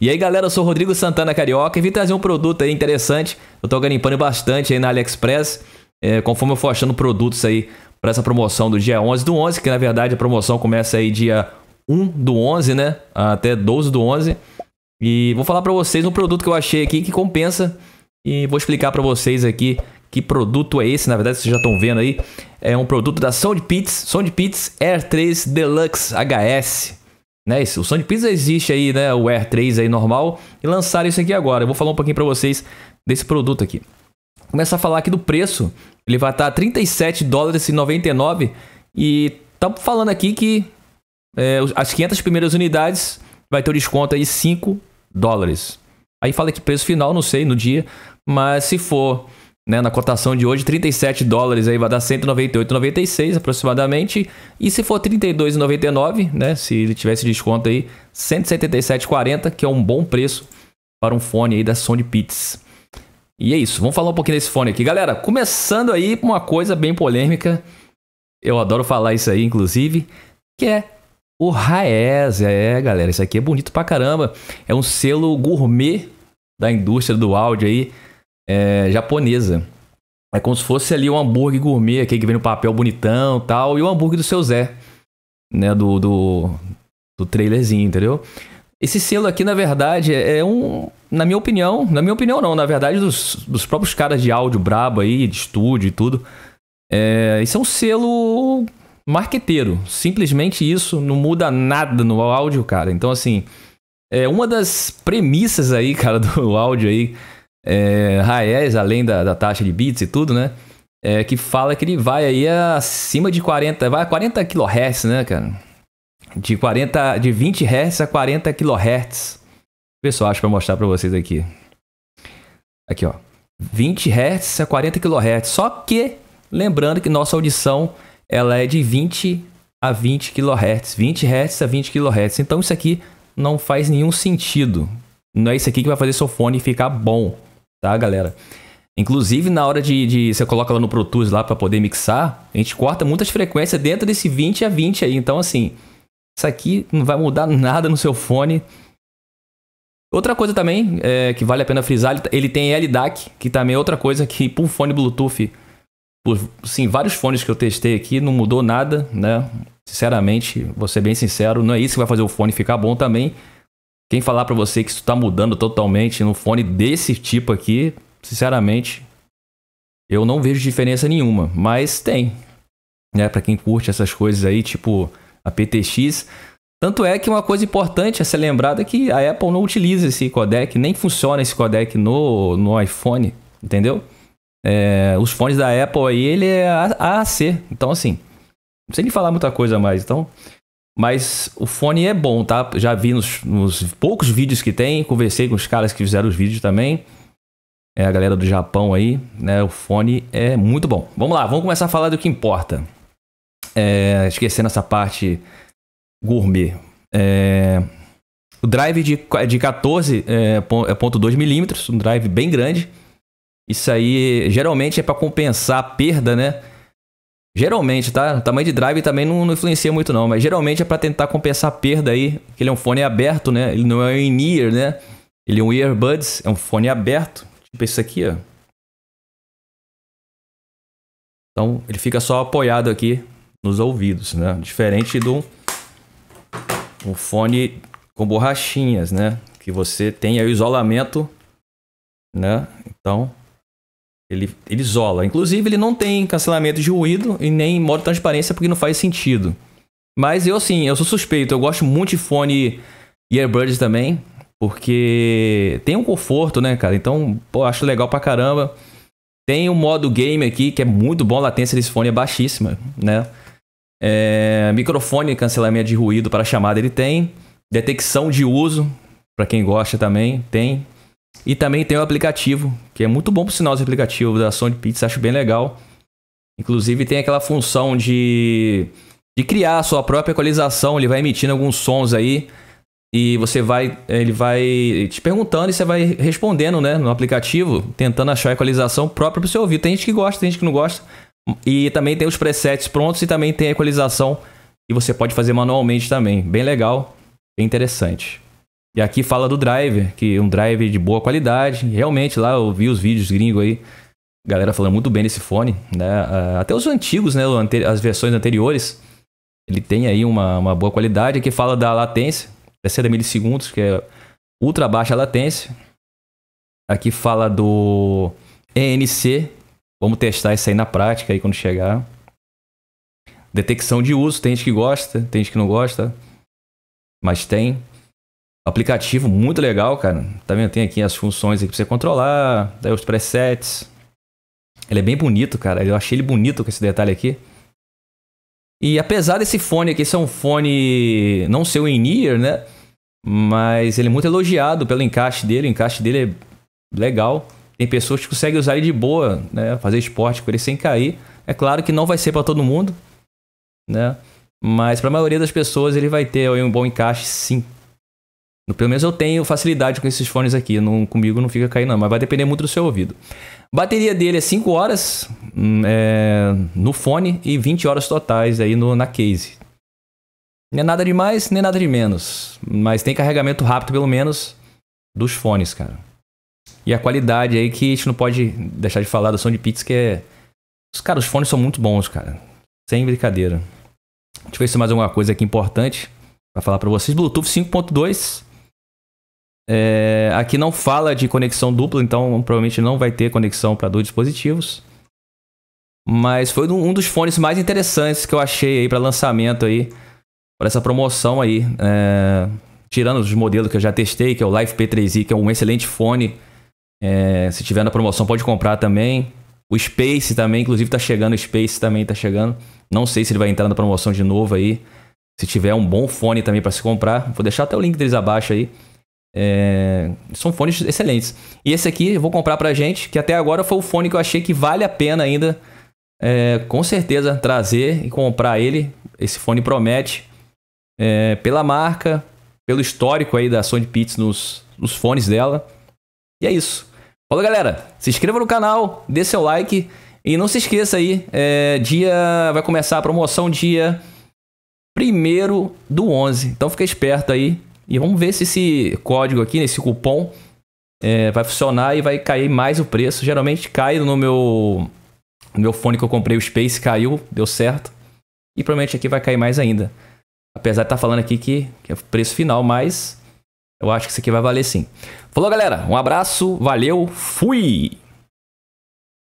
E aí galera, eu sou Rodrigo Santana Carioca e vim trazer um produto aí interessante. Eu tô garimpando bastante aí na AliExpress, é, conforme eu for achando produtos aí para essa promoção do dia 11 do 11, que na verdade a promoção começa aí dia 1 do 11, né, até 12 do 11. E vou falar para vocês um produto que eu achei aqui que compensa e vou explicar para vocês aqui que produto é esse, na verdade vocês já estão vendo aí. É um produto da Sound Pits, Air 3 Deluxe HS. Né? O Sony Pizza existe aí, né? O Air 3 aí normal. E lançaram isso aqui agora. Eu vou falar um pouquinho para vocês desse produto aqui. começa a falar aqui do preço. Ele vai estar tá 37 dólares e 99 e tá falando aqui que é, as 500 primeiras unidades vai ter o um desconto aí 5 dólares. Aí fala que preço final, não sei, no dia, mas se for né, na cotação de hoje, 37 dólares aí vai dar 198,96 aproximadamente. E se for 32,99, né, se ele tivesse desconto aí, 177,40, que é um bom preço para um fone aí da Sony Pits. E é isso, vamos falar um pouquinho desse fone aqui. Galera, começando aí com uma coisa bem polêmica, eu adoro falar isso aí inclusive, que é o Raez. É, galera, isso aqui é bonito pra caramba. É um selo gourmet da indústria do áudio aí é, japonesa. É como se fosse ali um hambúrguer gourmet, aquele que vem no papel bonitão tal, e o hambúrguer do seu Zé, né? Do, do, do trailerzinho, entendeu? Esse selo aqui, na verdade, é, é um. Na minha opinião, na minha opinião não, na verdade, dos, dos próprios caras de áudio brabo aí, de estúdio e tudo. É, isso é um selo marqueteiro. Simplesmente isso, não muda nada no áudio, cara. Então, assim, é uma das premissas aí, cara, do áudio aí é, Hayes, além da, da taxa de bits e tudo, né? É, que fala que ele vai aí acima de 40, vai a 40 kHz, né, cara? De 40, de 20 Hz a 40 kHz. Pessoal, acho para mostrar para vocês aqui. Aqui, ó. 20 Hz a 40 kHz. Só que lembrando que nossa audição ela é de 20 a 20 kHz, 20 Hz a 20 kHz. Então isso aqui não faz nenhum sentido. Não é isso aqui que vai fazer seu fone ficar bom tá, galera? Inclusive, na hora de, de você coloca lá no Pro Tools lá para poder mixar, a gente corta muitas frequências dentro desse 20 a 20 aí. Então, assim, isso aqui não vai mudar nada no seu fone. Outra coisa também é, que vale a pena frisar, ele tem LDAC, que também é outra coisa que por fone Bluetooth, por, sim, vários fones que eu testei aqui, não mudou nada, né? Sinceramente, vou ser bem sincero, não é isso que vai fazer o fone ficar bom também. Quem falar para você que isso tá mudando totalmente no fone desse tipo aqui, sinceramente, eu não vejo diferença nenhuma, mas tem. Né, para quem curte essas coisas aí, tipo a PTX, tanto é que uma coisa importante a ser lembrada é que a Apple não utiliza esse codec, nem funciona esse codec no, no iPhone, entendeu? É, os fones da Apple aí, ele é AAC, então assim, não sei nem falar muita coisa mais, então mas o fone é bom, tá? Já vi nos, nos poucos vídeos que tem, conversei com os caras que fizeram os vídeos também. É a galera do Japão aí, né? O fone é muito bom. Vamos lá, vamos começar a falar do que importa. É, esquecendo essa parte gourmet. É, o drive de, de 14.2 é, é milímetros, um drive bem grande. Isso aí geralmente é para compensar a perda, né? Geralmente, tá? O tamanho de drive também não, não influencia muito não, mas geralmente é para tentar compensar a perda aí, que ele é um fone aberto, né? Ele não é um in-ear, né? Ele é um earbuds, é um fone aberto, tipo esse aqui, ó. Então, ele fica só apoiado aqui nos ouvidos, né? Diferente do um fone com borrachinhas, né? Que você tem aí o isolamento, né? Então, ele, ele isola. Inclusive, ele não tem cancelamento de ruído e nem modo transparência porque não faz sentido. Mas eu, assim, eu sou suspeito. Eu gosto muito de fone earbuds também, porque tem um conforto, né, cara? Então, pô, acho legal pra caramba. Tem o um modo game aqui, que é muito bom. A latência desse fone é baixíssima, né? É, microfone, cancelamento de ruído para chamada ele tem. Detecção de uso, para quem gosta também, tem. E também tem o aplicativo, que é muito bom pro sinal esse aplicativo da Sony Pizza, acho bem legal. Inclusive tem aquela função de, de criar a sua própria equalização, ele vai emitindo alguns sons aí e você vai, ele vai te perguntando e você vai respondendo, né, no aplicativo, tentando achar a equalização própria pro seu ouvido. Tem gente que gosta, tem gente que não gosta. E também tem os presets prontos e também tem a equalização que você pode fazer manualmente também. Bem legal, bem interessante. E aqui fala do driver, que é um driver de boa qualidade. Realmente lá eu vi os vídeos gringo aí, galera falando muito bem desse fone, né? Ah, até os antigos, né? As versões anteriores, ele tem aí uma, uma boa qualidade. Aqui fala da latência, 60 é milissegundos, que é ultra baixa latência. Aqui fala do ENC, vamos testar isso aí na prática aí quando chegar. Detecção de uso, tem gente que gosta, tem gente que não gosta, mas tem. Aplicativo muito legal, cara. Tá vendo? Tem aqui as funções aqui pra você controlar, daí os presets. Ele é bem bonito, cara. Eu achei ele bonito com esse detalhe aqui. E apesar desse fone aqui ser um fone não ser o in-ear, né? Mas ele é muito elogiado pelo encaixe dele. O encaixe dele é legal. Tem pessoas que conseguem usar ele de boa, né? Fazer esporte com ele sem cair. É claro que não vai ser para todo mundo, né? Mas para a maioria das pessoas ele vai ter um bom encaixe sim. Pelo menos eu tenho facilidade com esses fones aqui. Não, comigo não fica caindo, não. Mas vai depender muito do seu ouvido. Bateria dele é 5 horas hum, é, no fone e 20 horas totais aí no, na case. Nem é nada de mais, nem nada de menos. Mas tem carregamento rápido, pelo menos, dos fones, cara. E a qualidade aí que a gente não pode deixar de falar do som de Pits, que é. Os, cara, os fones são muito bons, cara. Sem brincadeira. Deixa eu ver se tem mais alguma coisa aqui importante para falar para vocês. Bluetooth 5.2 é, aqui não fala de conexão dupla, então provavelmente não vai ter conexão para dois dispositivos. Mas foi um dos fones mais interessantes que eu achei aí para lançamento aí, para essa promoção aí. É, tirando os modelos que eu já testei, que é o Life P3i, que é um excelente fone. É, se tiver na promoção pode comprar também. O Space também, inclusive tá chegando, o Space também tá chegando. Não sei se ele vai entrar na promoção de novo aí. Se tiver um bom fone também para se comprar, vou deixar até o link deles abaixo aí. É, são fones excelentes. E esse aqui eu vou comprar pra gente, que até agora foi o fone que eu achei que vale a pena ainda, é, com certeza, trazer e comprar ele. Esse fone promete é, pela marca, pelo histórico aí da Sony Pits nos, nos fones dela. E é isso. Falou, galera. Se inscreva no canal, dê seu like. E não se esqueça aí, é, dia vai começar a promoção dia 1 do 11. Então fica esperto aí. E vamos ver se esse código aqui, né, esse cupom, é, vai funcionar e vai cair mais o preço. Geralmente cai no meu, no meu fone que eu comprei, o Space caiu, deu certo. E provavelmente aqui vai cair mais ainda. Apesar de estar tá falando aqui que, que é o preço final, mas eu acho que isso aqui vai valer sim. Falou, galera. Um abraço, valeu, fui!